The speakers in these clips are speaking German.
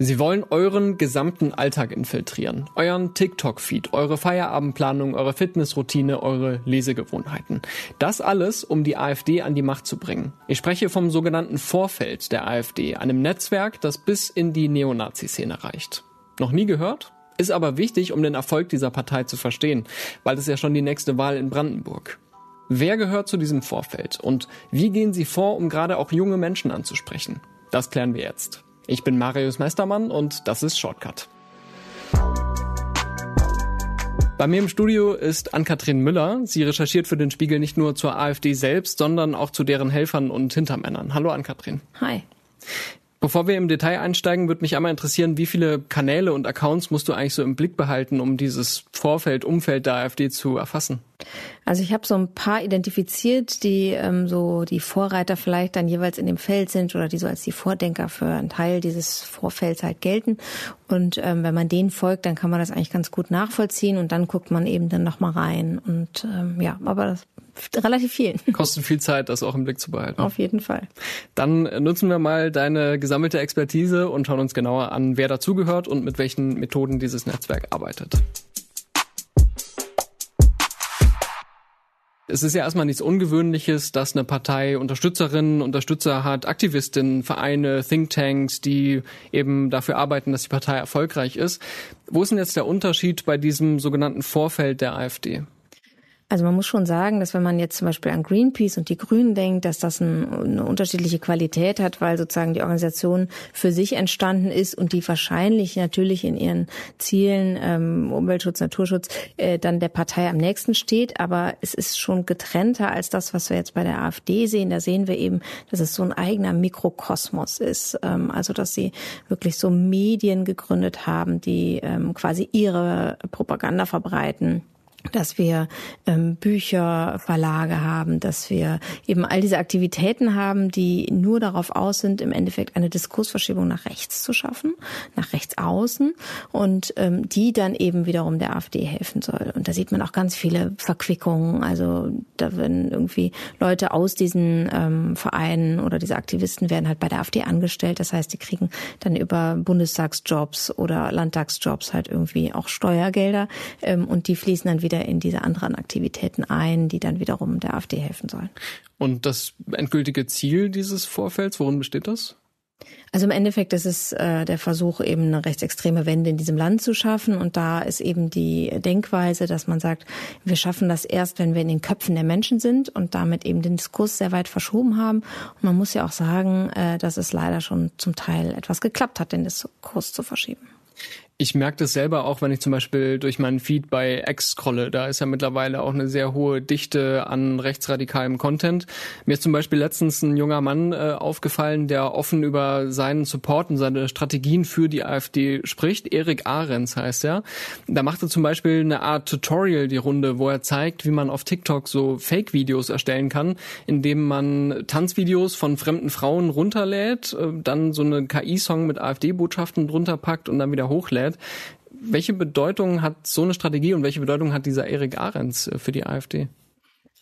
Sie wollen euren gesamten Alltag infiltrieren. Euren TikTok-Feed, eure Feierabendplanung, eure Fitnessroutine, eure Lesegewohnheiten. Das alles, um die AfD an die Macht zu bringen. Ich spreche vom sogenannten Vorfeld der AfD, einem Netzwerk, das bis in die Neonazi-Szene reicht. Noch nie gehört? Ist aber wichtig, um den Erfolg dieser Partei zu verstehen, weil es ja schon die nächste Wahl in Brandenburg. Wer gehört zu diesem Vorfeld und wie gehen Sie vor, um gerade auch junge Menschen anzusprechen? Das klären wir jetzt. Ich bin Marius Meistermann und das ist Shortcut. Bei mir im Studio ist Ann-Kathrin Müller. Sie recherchiert für den Spiegel nicht nur zur AfD selbst, sondern auch zu deren Helfern und Hintermännern. Hallo Ann-Kathrin. Hi. Bevor wir im Detail einsteigen, würde mich einmal interessieren, wie viele Kanäle und Accounts musst du eigentlich so im Blick behalten, um dieses Vorfeld, Umfeld der AfD zu erfassen? Also ich habe so ein paar identifiziert, die ähm, so die Vorreiter vielleicht dann jeweils in dem Feld sind oder die so als die Vordenker für einen Teil dieses Vorfelds halt gelten. Und ähm, wenn man denen folgt, dann kann man das eigentlich ganz gut nachvollziehen und dann guckt man eben dann nochmal rein. Und ähm, ja, aber das relativ viel. Kostet viel Zeit, das auch im Blick zu behalten. Auf jeden Fall. Dann nutzen wir mal deine gesammelte Expertise und schauen uns genauer an, wer dazugehört und mit welchen Methoden dieses Netzwerk arbeitet. Es ist ja erstmal nichts Ungewöhnliches, dass eine Partei Unterstützerinnen, Unterstützer hat, Aktivistinnen, Vereine, Thinktanks, die eben dafür arbeiten, dass die Partei erfolgreich ist. Wo ist denn jetzt der Unterschied bei diesem sogenannten Vorfeld der AfD? Also man muss schon sagen, dass wenn man jetzt zum Beispiel an Greenpeace und die Grünen denkt, dass das ein, eine unterschiedliche Qualität hat, weil sozusagen die Organisation für sich entstanden ist und die wahrscheinlich natürlich in ihren Zielen ähm, Umweltschutz, Naturschutz äh, dann der Partei am nächsten steht. Aber es ist schon getrennter als das, was wir jetzt bei der AfD sehen. Da sehen wir eben, dass es so ein eigener Mikrokosmos ist. Ähm, also dass sie wirklich so Medien gegründet haben, die ähm, quasi ihre Propaganda verbreiten dass wir ähm, Bücher, Verlage haben, dass wir eben all diese Aktivitäten haben, die nur darauf aus sind, im Endeffekt eine Diskursverschiebung nach rechts zu schaffen, nach rechts außen und ähm, die dann eben wiederum der AfD helfen soll. Und da sieht man auch ganz viele Verquickungen, also da werden irgendwie Leute aus diesen ähm, Vereinen oder diese Aktivisten werden halt bei der AfD angestellt, das heißt, die kriegen dann über Bundestagsjobs oder Landtagsjobs halt irgendwie auch Steuergelder ähm, und die fließen dann wieder wieder in diese anderen Aktivitäten ein, die dann wiederum der AfD helfen sollen. Und das endgültige Ziel dieses Vorfelds, worin besteht das? Also im Endeffekt ist es äh, der Versuch, eben eine rechtsextreme Wende in diesem Land zu schaffen. Und da ist eben die Denkweise, dass man sagt, wir schaffen das erst, wenn wir in den Köpfen der Menschen sind und damit eben den Diskurs sehr weit verschoben haben. Und man muss ja auch sagen, äh, dass es leider schon zum Teil etwas geklappt hat, den Diskurs zu verschieben ich merke das selber auch, wenn ich zum Beispiel durch meinen Feed bei X scrolle. Da ist ja mittlerweile auch eine sehr hohe Dichte an rechtsradikalem Content. Mir ist zum Beispiel letztens ein junger Mann äh, aufgefallen, der offen über seinen Support und seine Strategien für die AfD spricht. Erik Ahrens heißt er. Da machte zum Beispiel eine Art Tutorial die Runde, wo er zeigt, wie man auf TikTok so Fake-Videos erstellen kann, indem man Tanzvideos von fremden Frauen runterlädt, äh, dann so eine KI-Song mit AfD-Botschaften drunter packt und dann wieder hochlädt. Österreich. Welche Bedeutung hat so eine Strategie und welche Bedeutung hat dieser Erik Ahrens äh, für die AfD?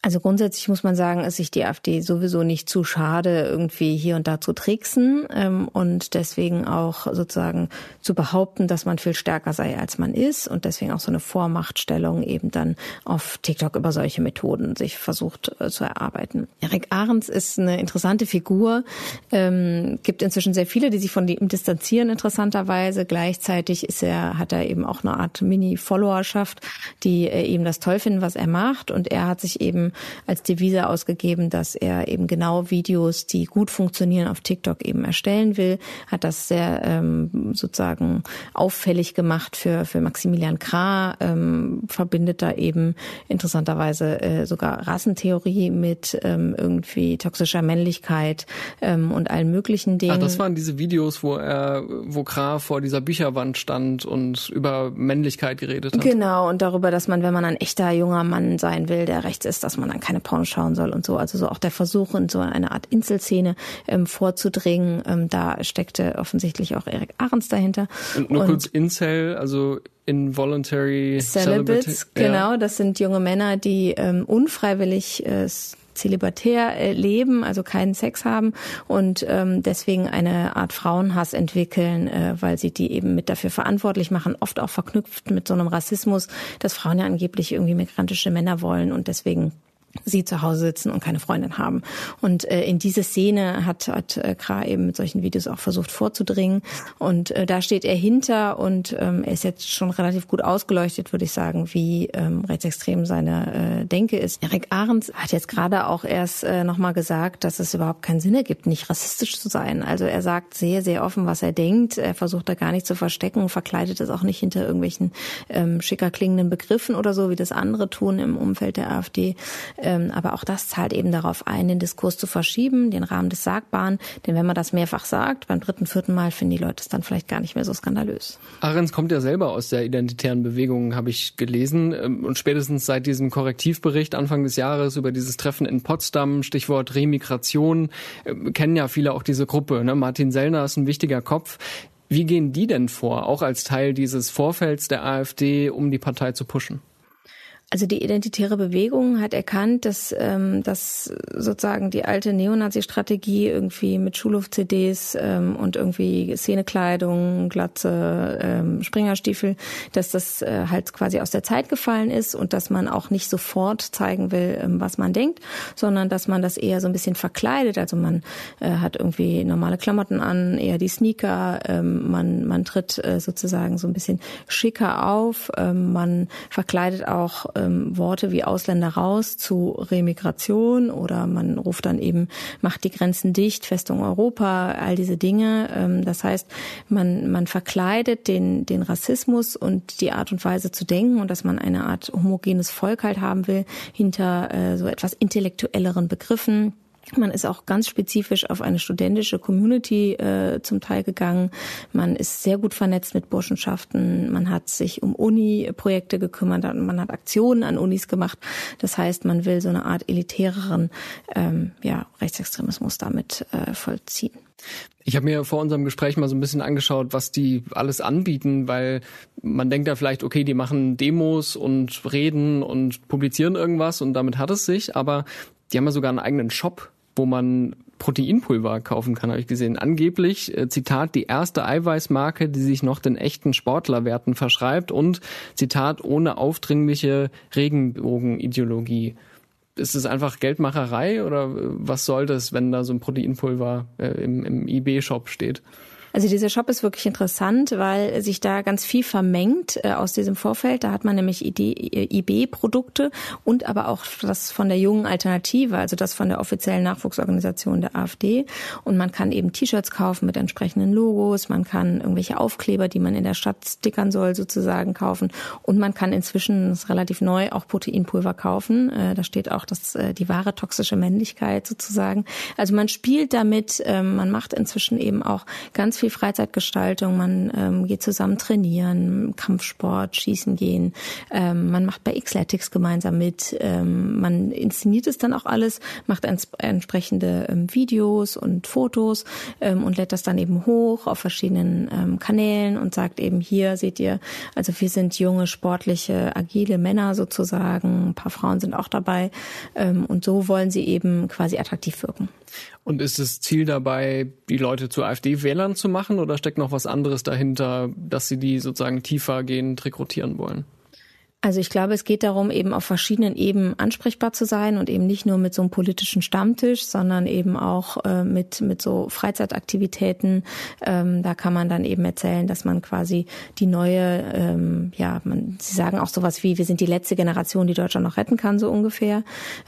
Also grundsätzlich muss man sagen, ist sich die AfD sowieso nicht zu schade, irgendwie hier und da zu tricksen ähm, und deswegen auch sozusagen zu behaupten, dass man viel stärker sei, als man ist und deswegen auch so eine Vormachtstellung eben dann auf TikTok über solche Methoden sich versucht äh, zu erarbeiten. Erik Ahrens ist eine interessante Figur, ähm, gibt inzwischen sehr viele, die sich von ihm distanzieren interessanterweise. Gleichzeitig ist er, hat er eben auch eine Art Mini-Followerschaft, die äh, eben das toll finden, was er macht und er hat sich eben als Devise ausgegeben, dass er eben genau Videos, die gut funktionieren, auf TikTok eben erstellen will. Hat das sehr ähm, sozusagen auffällig gemacht für, für Maximilian Krah, ähm, verbindet da eben interessanterweise äh, sogar Rassentheorie mit ähm, irgendwie toxischer Männlichkeit ähm, und allen möglichen ah, Dingen. Ach, das waren diese Videos, wo er, wo Krah vor dieser Bücherwand stand und über Männlichkeit geredet hat. Genau, und darüber, dass man, wenn man ein echter junger Mann sein will, der rechts ist, dass man man dann keine Pornos schauen soll und so. Also so auch der Versuch, in so eine Art Inselszene ähm, vorzudringen, ähm, da steckte offensichtlich auch Erik Ahrens dahinter. Und nur und kurz Incel, also Involuntary Celibates, Celibate. genau, ja. das sind junge Männer, die ähm, unfreiwillig äh, zelibatär äh, leben, also keinen Sex haben und ähm, deswegen eine Art Frauenhass entwickeln, äh, weil sie die eben mit dafür verantwortlich machen, oft auch verknüpft mit so einem Rassismus, dass Frauen ja angeblich irgendwie migrantische Männer wollen und deswegen sie zu Hause sitzen und keine Freundin haben. Und äh, in diese Szene hat, hat äh, Kra eben mit solchen Videos auch versucht vorzudringen. Und äh, da steht er hinter und ähm, er ist jetzt schon relativ gut ausgeleuchtet, würde ich sagen, wie ähm, rechtsextrem seine äh, Denke ist. Erik Ahrens hat jetzt gerade auch erst äh, nochmal gesagt, dass es überhaupt keinen Sinn ergibt, nicht rassistisch zu sein. Also er sagt sehr, sehr offen, was er denkt. Er versucht da gar nicht zu verstecken, verkleidet es auch nicht hinter irgendwelchen ähm, schicker klingenden Begriffen oder so, wie das andere tun im Umfeld der AfD. Ähm, aber auch das zahlt eben darauf ein, den Diskurs zu verschieben, den Rahmen des Sagbaren. Denn wenn man das mehrfach sagt, beim dritten, vierten Mal finden die Leute es dann vielleicht gar nicht mehr so skandalös. Ahrens kommt ja selber aus der identitären Bewegung, habe ich gelesen. Ähm, und spätestens seit diesem Korrektivbericht Anfang des Jahres über dieses Treffen in Potsdam, Stichwort Remigration, ähm, kennen ja viele auch diese Gruppe. Ne? Martin Sellner ist ein wichtiger Kopf. Wie gehen die denn vor, auch als Teil dieses Vorfelds der AfD, um die Partei zu pushen? Also die identitäre Bewegung hat erkannt, dass, ähm, dass sozusagen die alte Neonazi-Strategie irgendwie mit Schulhof-CDs ähm, und irgendwie Szenekleidung, Glatze, ähm, Springerstiefel, dass das äh, halt quasi aus der Zeit gefallen ist und dass man auch nicht sofort zeigen will, ähm, was man denkt, sondern dass man das eher so ein bisschen verkleidet. Also man äh, hat irgendwie normale Klamotten an, eher die Sneaker, ähm, man, man tritt äh, sozusagen so ein bisschen schicker auf, ähm, man verkleidet auch ähm, Worte wie Ausländer raus zu Remigration oder man ruft dann eben, macht die Grenzen dicht, Festung Europa, all diese Dinge. Ähm, das heißt, man, man verkleidet den, den Rassismus und die Art und Weise zu denken und dass man eine Art homogenes Volk halt haben will hinter äh, so etwas intellektuelleren Begriffen. Man ist auch ganz spezifisch auf eine studentische Community äh, zum Teil gegangen. Man ist sehr gut vernetzt mit Burschenschaften. Man hat sich um Uni-Projekte gekümmert. und Man hat Aktionen an Unis gemacht. Das heißt, man will so eine Art elitäreren ähm, ja, Rechtsextremismus damit äh, vollziehen. Ich habe mir vor unserem Gespräch mal so ein bisschen angeschaut, was die alles anbieten, weil man denkt ja vielleicht, okay, die machen Demos und reden und publizieren irgendwas und damit hat es sich, aber die haben ja sogar einen eigenen Shop wo man Proteinpulver kaufen kann, habe ich gesehen. Angeblich, äh, Zitat, die erste Eiweißmarke, die sich noch den echten Sportlerwerten verschreibt und, Zitat, ohne aufdringliche Regenbogenideologie. Ist es einfach Geldmacherei oder äh, was soll das, wenn da so ein Proteinpulver äh, im, im IB-Shop steht? Also dieser Shop ist wirklich interessant, weil sich da ganz viel vermengt äh, aus diesem Vorfeld. Da hat man nämlich IB-Produkte und aber auch das von der jungen Alternative, also das von der offiziellen Nachwuchsorganisation der AfD. Und man kann eben T-Shirts kaufen mit entsprechenden Logos, man kann irgendwelche Aufkleber, die man in der Stadt stickern soll, sozusagen kaufen. Und man kann inzwischen, das ist relativ neu, auch Proteinpulver kaufen. Äh, da steht auch das, äh, die wahre toxische Männlichkeit sozusagen. Also man spielt damit, ähm, man macht inzwischen eben auch ganz viel viel Freizeitgestaltung. Man ähm, geht zusammen trainieren, Kampfsport, Schießen gehen. Ähm, man macht bei Xletics gemeinsam mit. Ähm, man inszeniert es dann auch alles, macht ents entsprechende ähm, Videos und Fotos ähm, und lädt das dann eben hoch auf verschiedenen ähm, Kanälen und sagt eben hier seht ihr, also wir sind junge, sportliche, agile Männer sozusagen. Ein paar Frauen sind auch dabei ähm, und so wollen sie eben quasi attraktiv wirken. Und ist das Ziel dabei, die Leute zu AfD-Wählern zu machen oder steckt noch was anderes dahinter, dass sie die sozusagen tiefergehend rekrutieren wollen? Also ich glaube, es geht darum, eben auf verschiedenen Ebenen ansprechbar zu sein und eben nicht nur mit so einem politischen Stammtisch, sondern eben auch äh, mit, mit so Freizeitaktivitäten. Ähm, da kann man dann eben erzählen, dass man quasi die neue, ähm, ja, man, sie sagen auch sowas wie, wir sind die letzte Generation, die Deutschland noch retten kann, so ungefähr.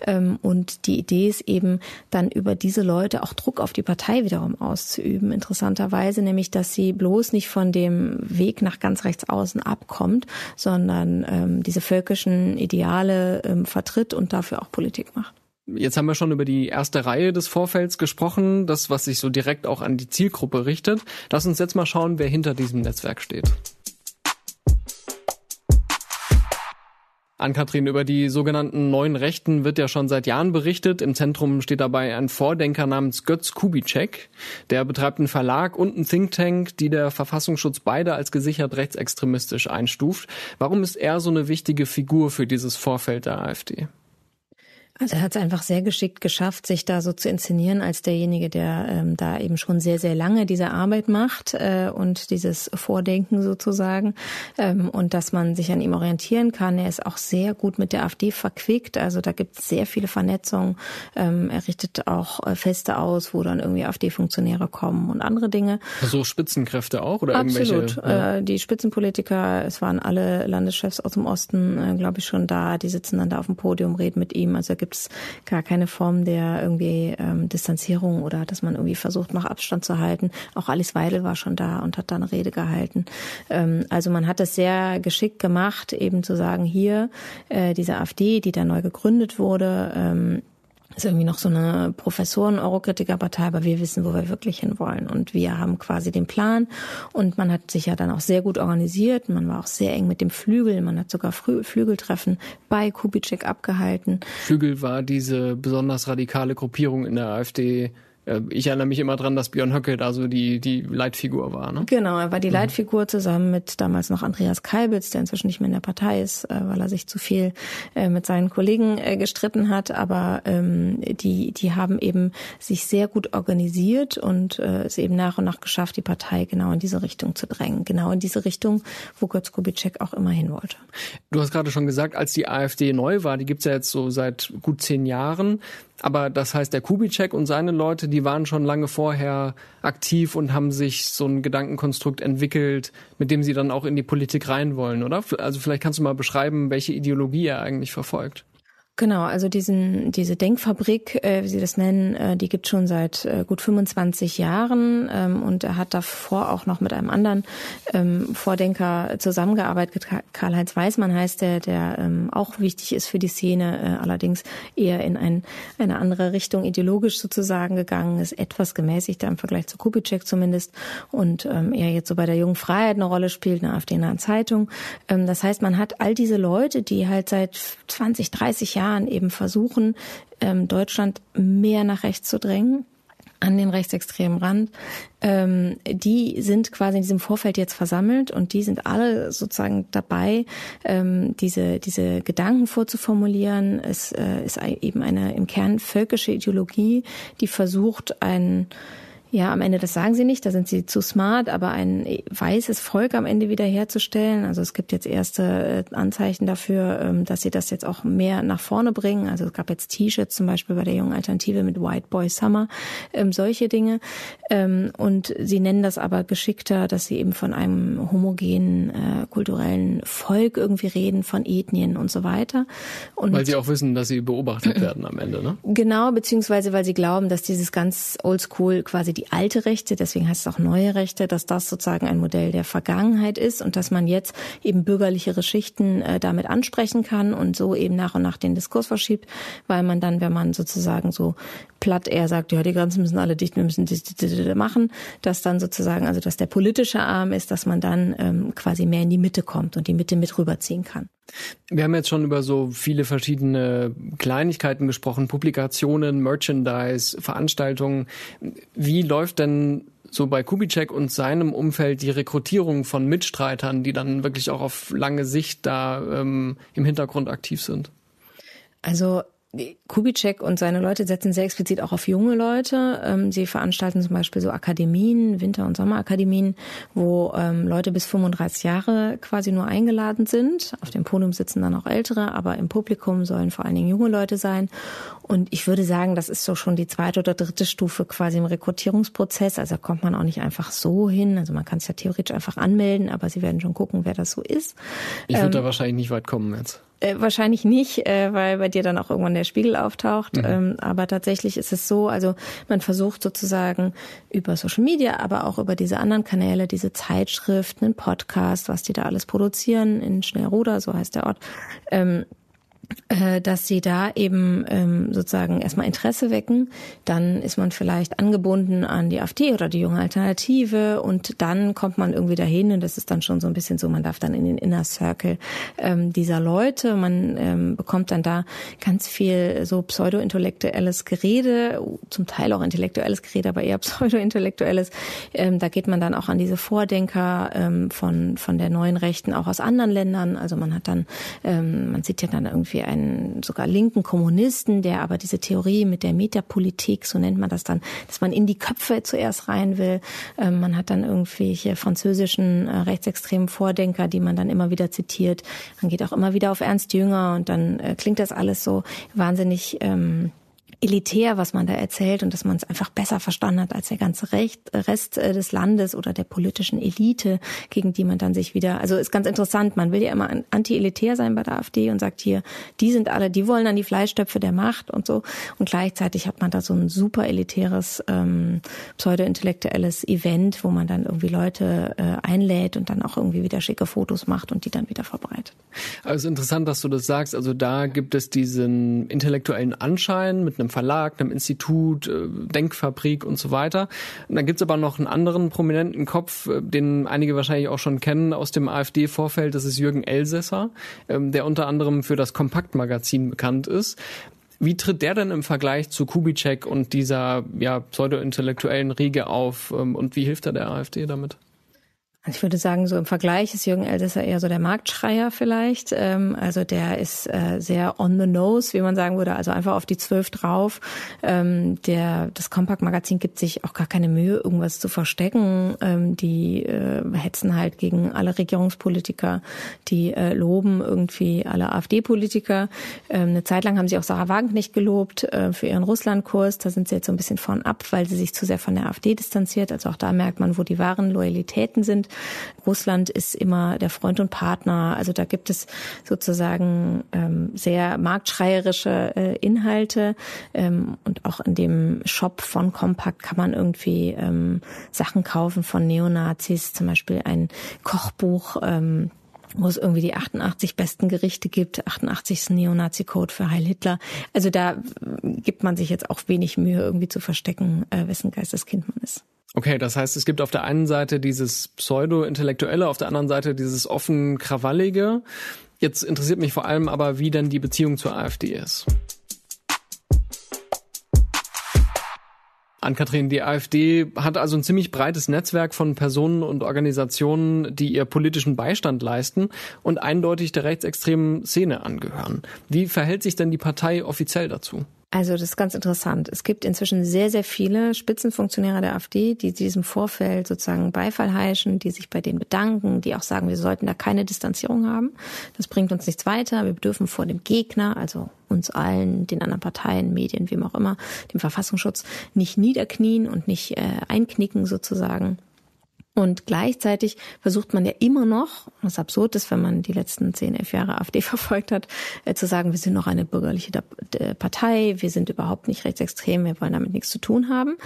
Ähm, und die Idee ist eben dann über diese Leute auch Druck auf die Partei wiederum auszuüben, interessanterweise, nämlich dass sie bloß nicht von dem Weg nach ganz rechts außen abkommt, sondern ähm, diese völkischen Ideale ähm, vertritt und dafür auch Politik macht. Jetzt haben wir schon über die erste Reihe des Vorfelds gesprochen, das, was sich so direkt auch an die Zielgruppe richtet. Lass uns jetzt mal schauen, wer hinter diesem Netzwerk steht. An kathrin über die sogenannten neuen Rechten wird ja schon seit Jahren berichtet. Im Zentrum steht dabei ein Vordenker namens Götz Kubitschek. Der betreibt einen Verlag und einen Think Tank, die der Verfassungsschutz beide als gesichert rechtsextremistisch einstuft. Warum ist er so eine wichtige Figur für dieses Vorfeld der AfD? Also er hat es einfach sehr geschickt geschafft, sich da so zu inszenieren als derjenige, der ähm, da eben schon sehr, sehr lange diese Arbeit macht äh, und dieses Vordenken sozusagen ähm, und dass man sich an ihm orientieren kann. Er ist auch sehr gut mit der AfD verquickt, also da gibt es sehr viele Vernetzungen. Ähm, er richtet auch äh, Feste aus, wo dann irgendwie AfD-Funktionäre kommen und andere Dinge. So also Spitzenkräfte auch oder Absolut. irgendwelche? Absolut. Äh, die Spitzenpolitiker, es waren alle Landeschefs aus dem Osten, äh, glaube ich, schon da. Die sitzen dann da auf dem Podium, reden mit ihm. Also gibt es gar keine Form der irgendwie ähm, Distanzierung oder dass man irgendwie versucht, noch Abstand zu halten. Auch Alice Weidel war schon da und hat da eine Rede gehalten. Ähm, also man hat das sehr geschickt gemacht, eben zu sagen, hier, äh, diese AfD, die da neu gegründet wurde, ähm, ist irgendwie noch so eine professoren eurokritiker partei aber wir wissen, wo wir wirklich hinwollen. Und wir haben quasi den Plan. Und man hat sich ja dann auch sehr gut organisiert. Man war auch sehr eng mit dem Flügel. Man hat sogar Flü Flügeltreffen bei Kubitschek abgehalten. Flügel war diese besonders radikale Gruppierung in der AfD, äh, ich erinnere mich immer dran, dass Björn Höcke da so die, die Leitfigur war. Ne? Genau, er war die mhm. Leitfigur mhm. zusammen mit damals noch Andreas Kalbitz, der inzwischen nicht mehr in der Partei ist, äh, weil er sich zu viel äh, mit seinen Kollegen gestritten hat. Aber ähm, die, die haben eben sich sehr gut organisiert und äh, es eben nach und nach geschafft, die Partei genau in diese Richtung zu drängen. Genau in diese Richtung, wo Götz Kubitschek auch immer hin wollte. Du hast gerade schon gesagt, als die AfD neu war, die gibt es ja jetzt so seit gut zehn Jahren, aber das heißt, der Kubitschek und seine Leute, die waren schon lange vorher aktiv und haben sich so ein Gedankenkonstrukt entwickelt, mit dem sie dann auch in die Politik rein wollen, oder? Also vielleicht kannst du mal beschreiben, welche Ideologie er eigentlich verfolgt. Genau, also diesen, diese Denkfabrik, äh, wie Sie das nennen, äh, die gibt schon seit äh, gut 25 Jahren ähm, und er hat davor auch noch mit einem anderen ähm, Vordenker zusammengearbeitet. Karl-Heinz Weismann heißt der, der ähm, auch wichtig ist für die Szene, äh, allerdings eher in ein, eine andere Richtung ideologisch sozusagen gegangen ist, etwas gemäßigter im Vergleich zu Kubitschek zumindest und ähm, er jetzt so bei der Jungen Freiheit eine Rolle spielt, eine AfD in einer Zeitung. Ähm, das heißt, man hat all diese Leute, die halt seit 20, 30 Jahren Jahren eben versuchen, ähm, Deutschland mehr nach rechts zu drängen an den rechtsextremen Rand. Ähm, die sind quasi in diesem Vorfeld jetzt versammelt und die sind alle sozusagen dabei, ähm, diese, diese Gedanken vorzuformulieren. Es äh, ist eben eine im Kern völkische Ideologie, die versucht, einen ja, am Ende, das sagen sie nicht, da sind sie zu smart, aber ein weißes Volk am Ende wiederherzustellen, also es gibt jetzt erste äh, Anzeichen dafür, ähm, dass sie das jetzt auch mehr nach vorne bringen. Also es gab jetzt T-Shirts zum Beispiel bei der jungen Alternative mit White Boy Summer, ähm, solche Dinge. Ähm, und sie nennen das aber geschickter, dass sie eben von einem homogenen äh, kulturellen Volk irgendwie reden, von Ethnien und so weiter. Und weil sie auch wissen, dass sie beobachtet werden am Ende, ne? Genau, beziehungsweise weil sie glauben, dass dieses ganz oldschool quasi die alte Rechte, deswegen heißt es auch neue Rechte, dass das sozusagen ein Modell der Vergangenheit ist und dass man jetzt eben bürgerlichere Schichten äh, damit ansprechen kann und so eben nach und nach den Diskurs verschiebt, weil man dann, wenn man sozusagen so platt eher sagt, ja, die Grenzen müssen alle dicht, wir müssen das machen, dass dann sozusagen, also dass der politische Arm ist, dass man dann ähm, quasi mehr in die Mitte kommt und die Mitte mit rüberziehen kann. Wir haben jetzt schon über so viele verschiedene Kleinigkeiten gesprochen, Publikationen, Merchandise, Veranstaltungen. Wie läuft denn so bei Kubitschek und seinem Umfeld die Rekrutierung von Mitstreitern, die dann wirklich auch auf lange Sicht da ähm, im Hintergrund aktiv sind? Also Kubitschek und seine Leute setzen sehr explizit auch auf junge Leute. Ähm, sie veranstalten zum Beispiel so Akademien, Winter- und Sommerakademien, wo ähm, Leute bis 35 Jahre quasi nur eingeladen sind. Auf dem Podium sitzen dann auch Ältere, aber im Publikum sollen vor allen Dingen junge Leute sein. Und ich würde sagen, das ist so schon die zweite oder dritte Stufe quasi im Rekrutierungsprozess. Also da kommt man auch nicht einfach so hin. Also man kann es ja theoretisch einfach anmelden, aber sie werden schon gucken, wer das so ist. Ich würde ähm, da wahrscheinlich nicht weit kommen jetzt. Äh, wahrscheinlich nicht, äh, weil bei dir dann auch irgendwann der Spiegel auftaucht. Mhm. Ähm, aber tatsächlich ist es so, also man versucht sozusagen über Social Media, aber auch über diese anderen Kanäle, diese Zeitschriften, einen Podcast, was die da alles produzieren in Schnellruder, so heißt der Ort, ähm, äh, dass sie da eben ähm, sozusagen erstmal Interesse wecken, dann ist man vielleicht angebunden an die AfD oder die junge Alternative und dann kommt man irgendwie dahin und das ist dann schon so ein bisschen so, man darf dann in den Inner Circle ähm, dieser Leute, man ähm, bekommt dann da ganz viel so pseudo-intellektuelles Gerede, zum Teil auch intellektuelles Gerede, aber eher pseudo-intellektuelles, ähm, da geht man dann auch an diese Vordenker ähm, von, von der neuen Rechten auch aus anderen Ländern, also man hat dann, ähm, man sieht ja dann irgendwie irgendwie einen sogar linken Kommunisten, der aber diese Theorie mit der Metapolitik, so nennt man das dann, dass man in die Köpfe zuerst rein will. Ähm, man hat dann irgendwelche französischen äh, rechtsextremen Vordenker, die man dann immer wieder zitiert. Man geht auch immer wieder auf Ernst Jünger und dann äh, klingt das alles so wahnsinnig ähm, elitär, was man da erzählt und dass man es einfach besser verstanden hat als der ganze Recht, äh, Rest äh, des Landes oder der politischen Elite, gegen die man dann sich wieder, also ist ganz interessant, man will ja immer anti-elitär sein bei der AfD und sagt hier, die sind alle, die wollen an die Fleischtöpfe der Macht und so und gleichzeitig hat man da so ein super elitäres, ähm, pseudo-intellektuelles Event, wo man dann irgendwie Leute äh, einlädt und dann auch irgendwie wieder schicke Fotos macht und die dann wieder verbreitet. Also interessant, dass du das sagst, also da gibt es diesen intellektuellen Anschein mit einem einem Verlag, einem Institut, äh, Denkfabrik und so weiter. Und dann gibt es aber noch einen anderen prominenten Kopf, äh, den einige wahrscheinlich auch schon kennen aus dem AfD-Vorfeld, das ist Jürgen Elsässer, ähm, der unter anderem für das Kompaktmagazin bekannt ist. Wie tritt der denn im Vergleich zu Kubitschek und dieser ja, pseudo-intellektuellen Riege auf ähm, und wie hilft er der AfD damit? Also ich würde sagen, so im Vergleich ist Jürgen Elsässer eher so der Marktschreier vielleicht. Ähm, also der ist äh, sehr on the nose, wie man sagen würde, also einfach auf die zwölf drauf. Ähm, der, das Compact-Magazin gibt sich auch gar keine Mühe, irgendwas zu verstecken. Ähm, die äh, hetzen halt gegen alle Regierungspolitiker, die äh, loben irgendwie alle AfD-Politiker. eine Zeit lang haben sie auch Sarah Wagenknecht gelobt für ihren Russlandkurs. Da sind sie jetzt so ein bisschen vorn ab, weil sie sich zu sehr von der AfD distanziert. Also auch da merkt man, wo die wahren Loyalitäten sind. Russland ist immer der Freund und Partner. Also da gibt es sozusagen ähm, sehr marktschreierische äh, Inhalte. Ähm, und auch in dem Shop von Compact kann man irgendwie ähm, Sachen kaufen von Neonazis, zum Beispiel ein Kochbuch. Ähm, wo es irgendwie die 88 besten Gerichte gibt, 88 ist Neonazi-Code für Heil Hitler. Also da äh, gibt man sich jetzt auch wenig Mühe, irgendwie zu verstecken, äh, wessen Geisteskind man ist. Okay, das heißt, es gibt auf der einen Seite dieses Pseudo-Intellektuelle, auf der anderen Seite dieses offen Krawallige. Jetzt interessiert mich vor allem aber, wie denn die Beziehung zur AfD ist. An Kathrin, die AfD hat also ein ziemlich breites Netzwerk von Personen und Organisationen, die ihr politischen Beistand leisten und eindeutig der rechtsextremen Szene angehören. Wie verhält sich denn die Partei offiziell dazu? Also das ist ganz interessant. Es gibt inzwischen sehr, sehr viele Spitzenfunktionäre der AfD, die diesem Vorfeld sozusagen Beifall heischen, die sich bei denen bedanken, die auch sagen, wir sollten da keine Distanzierung haben. Das bringt uns nichts weiter. Wir dürfen vor dem Gegner, also uns allen, den anderen Parteien, Medien, wem auch immer, dem Verfassungsschutz, nicht niederknien und nicht äh, einknicken sozusagen. Und gleichzeitig versucht man ja immer noch, was absurd ist, wenn man die letzten zehn, elf Jahre AfD verfolgt hat, äh, zu sagen, wir sind noch eine bürgerliche Partei, wir sind überhaupt nicht rechtsextrem, wir wollen damit nichts zu tun haben.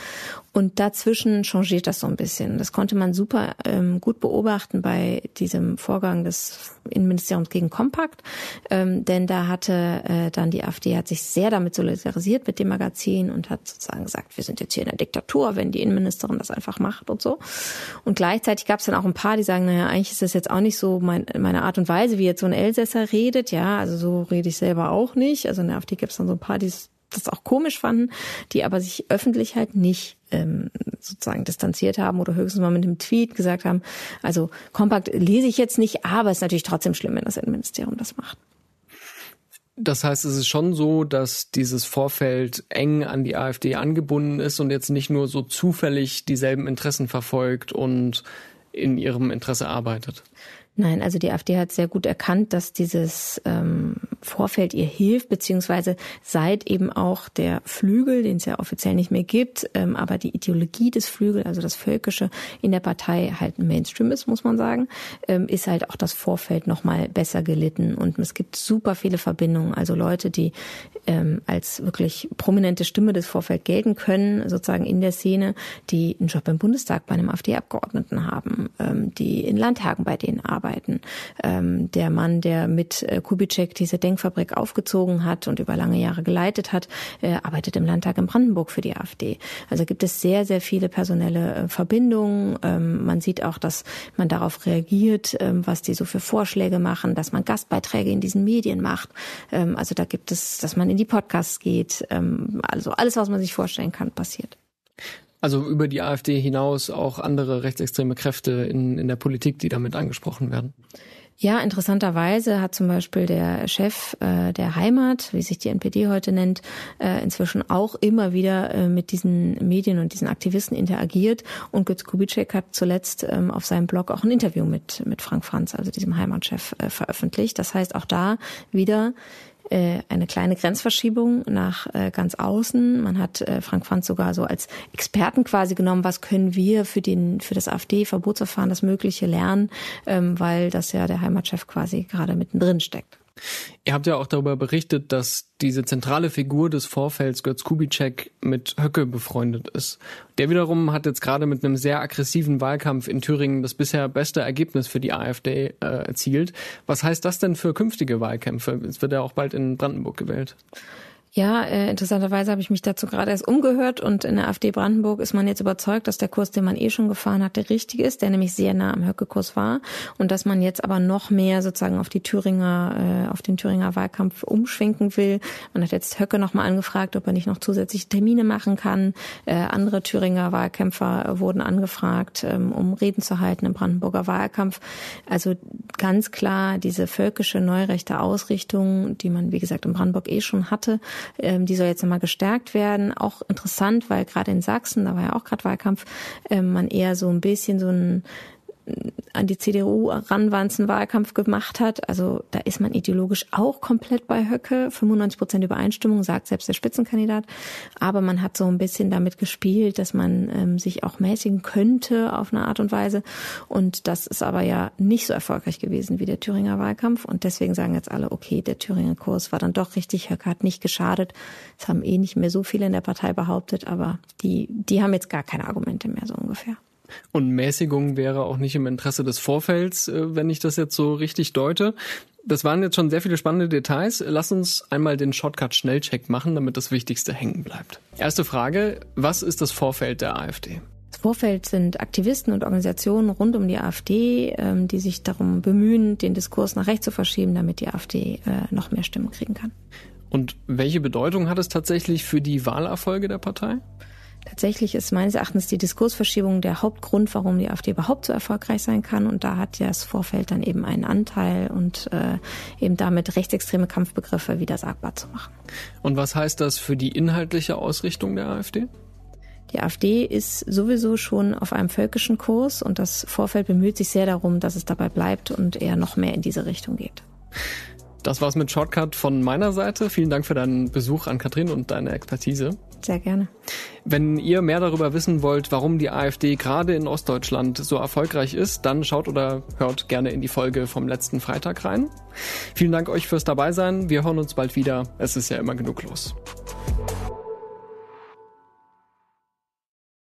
Und dazwischen changiert das so ein bisschen. Das konnte man super ähm, gut beobachten bei diesem Vorgang des Innenministeriums gegen Kompakt, ähm, denn da hatte äh, dann die AfD hat sich sehr damit solidarisiert mit dem Magazin und hat sozusagen gesagt, wir sind jetzt hier in der Diktatur, wenn die Innenministerin das einfach macht und so. Und gleichzeitig gab es dann auch ein paar, die sagen, naja, eigentlich ist das jetzt auch nicht so mein, meine Art und Weise, wie jetzt so ein Elsässer redet. Ja, also so rede ich selber auch nicht. Also in der AfD gibt es dann so ein paar, die das auch komisch fanden, die aber sich öffentlich halt nicht ähm, sozusagen distanziert haben oder höchstens mal mit einem Tweet gesagt haben, also Kompakt lese ich jetzt nicht, aber es ist natürlich trotzdem schlimm, wenn das Innenministerium das macht. Das heißt, es ist schon so, dass dieses Vorfeld eng an die AfD angebunden ist und jetzt nicht nur so zufällig dieselben Interessen verfolgt und in ihrem Interesse arbeitet. Nein, also die AfD hat sehr gut erkannt, dass dieses ähm, Vorfeld ihr hilft, beziehungsweise seit eben auch der Flügel, den es ja offiziell nicht mehr gibt, ähm, aber die Ideologie des Flügel, also das Völkische in der Partei halt Mainstream ist, muss man sagen, ähm, ist halt auch das Vorfeld nochmal besser gelitten. Und es gibt super viele Verbindungen, also Leute, die ähm, als wirklich prominente Stimme des Vorfeld gelten können, sozusagen in der Szene, die einen Job im Bundestag bei einem AfD-Abgeordneten haben, ähm, die in Landtagen bei denen arbeiten arbeiten. Ähm, der Mann, der mit äh, Kubitschek diese Denkfabrik aufgezogen hat und über lange Jahre geleitet hat, äh, arbeitet im Landtag in Brandenburg für die AfD. Also gibt es sehr, sehr viele personelle äh, Verbindungen. Ähm, man sieht auch, dass man darauf reagiert, ähm, was die so für Vorschläge machen, dass man Gastbeiträge in diesen Medien macht. Ähm, also da gibt es, dass man in die Podcasts geht. Ähm, also alles, was man sich vorstellen kann, passiert also über die AfD hinaus auch andere rechtsextreme Kräfte in, in der Politik, die damit angesprochen werden. Ja, interessanterweise hat zum Beispiel der Chef äh, der Heimat, wie sich die NPD heute nennt, äh, inzwischen auch immer wieder äh, mit diesen Medien und diesen Aktivisten interagiert. Und Götz Kubitschek hat zuletzt ähm, auf seinem Blog auch ein Interview mit, mit Frank Franz, also diesem Heimatchef, äh, veröffentlicht. Das heißt, auch da wieder äh, eine kleine Grenzverschiebung nach äh, ganz außen. Man hat äh, Frank Franz sogar so als Experten quasi genommen, was können wir für den für das AfD-Verbotsverfahren das Mögliche lernen, ähm, weil das ja der Heimatchef quasi gerade mittendrin steckt. Ihr habt ja auch darüber berichtet, dass diese zentrale Figur des Vorfelds Götz Kubitschek mit Höcke befreundet ist. Der wiederum hat jetzt gerade mit einem sehr aggressiven Wahlkampf in Thüringen das bisher beste Ergebnis für die AfD äh, erzielt. Was heißt das denn für künftige Wahlkämpfe? Es wird ja auch bald in Brandenburg gewählt. Ja, äh, interessanterweise habe ich mich dazu gerade erst umgehört und in der AfD Brandenburg ist man jetzt überzeugt, dass der Kurs, den man eh schon gefahren hat, der richtige ist, der nämlich sehr nah am Höcke-Kurs war und dass man jetzt aber noch mehr sozusagen auf die Thüringer, äh, auf den Thüringer Wahlkampf umschwenken will. Man hat jetzt Höcke nochmal angefragt, ob er nicht noch zusätzliche Termine machen kann. Äh, andere Thüringer Wahlkämpfer wurden angefragt, ähm, um Reden zu halten im Brandenburger Wahlkampf. Also ganz klar diese völkische neurechte Ausrichtung, die man wie gesagt in Brandenburg eh schon hatte, ähm, die soll jetzt nochmal gestärkt werden. Auch interessant, weil gerade in Sachsen, da war ja auch gerade Wahlkampf, ähm, man eher so ein bisschen so ein an die CDU ran, wann einen Wahlkampf gemacht hat. Also da ist man ideologisch auch komplett bei Höcke. 95 Prozent Übereinstimmung, sagt selbst der Spitzenkandidat. Aber man hat so ein bisschen damit gespielt, dass man ähm, sich auch mäßigen könnte auf eine Art und Weise. Und das ist aber ja nicht so erfolgreich gewesen wie der Thüringer Wahlkampf. Und deswegen sagen jetzt alle, okay, der Thüringer Kurs war dann doch richtig. Höcke hat nicht geschadet. Das haben eh nicht mehr so viele in der Partei behauptet. Aber die, die haben jetzt gar keine Argumente mehr, so ungefähr und Mäßigung wäre auch nicht im Interesse des Vorfelds, äh, wenn ich das jetzt so richtig deute. Das waren jetzt schon sehr viele spannende Details. Lass uns einmal den Shortcut-Schnellcheck machen, damit das Wichtigste hängen bleibt. Erste Frage, was ist das Vorfeld der AfD? Das Vorfeld sind Aktivisten und Organisationen rund um die AfD, ähm, die sich darum bemühen, den Diskurs nach rechts zu verschieben, damit die AfD äh, noch mehr Stimmen kriegen kann. Und welche Bedeutung hat es tatsächlich für die Wahlerfolge der Partei? Tatsächlich ist meines Erachtens die Diskursverschiebung der Hauptgrund, warum die AfD überhaupt so erfolgreich sein kann. Und da hat ja das Vorfeld dann eben einen Anteil und äh, eben damit rechtsextreme Kampfbegriffe wieder sagbar zu machen. Und was heißt das für die inhaltliche Ausrichtung der AfD? Die AfD ist sowieso schon auf einem völkischen Kurs und das Vorfeld bemüht sich sehr darum, dass es dabei bleibt und eher noch mehr in diese Richtung geht. Das war's mit Shortcut von meiner Seite. Vielen Dank für deinen Besuch an Kathrin und deine Expertise. Sehr gerne. Wenn ihr mehr darüber wissen wollt, warum die AfD gerade in Ostdeutschland so erfolgreich ist, dann schaut oder hört gerne in die Folge vom letzten Freitag rein. Vielen Dank euch fürs Dabeisein. Wir hören uns bald wieder. Es ist ja immer genug los.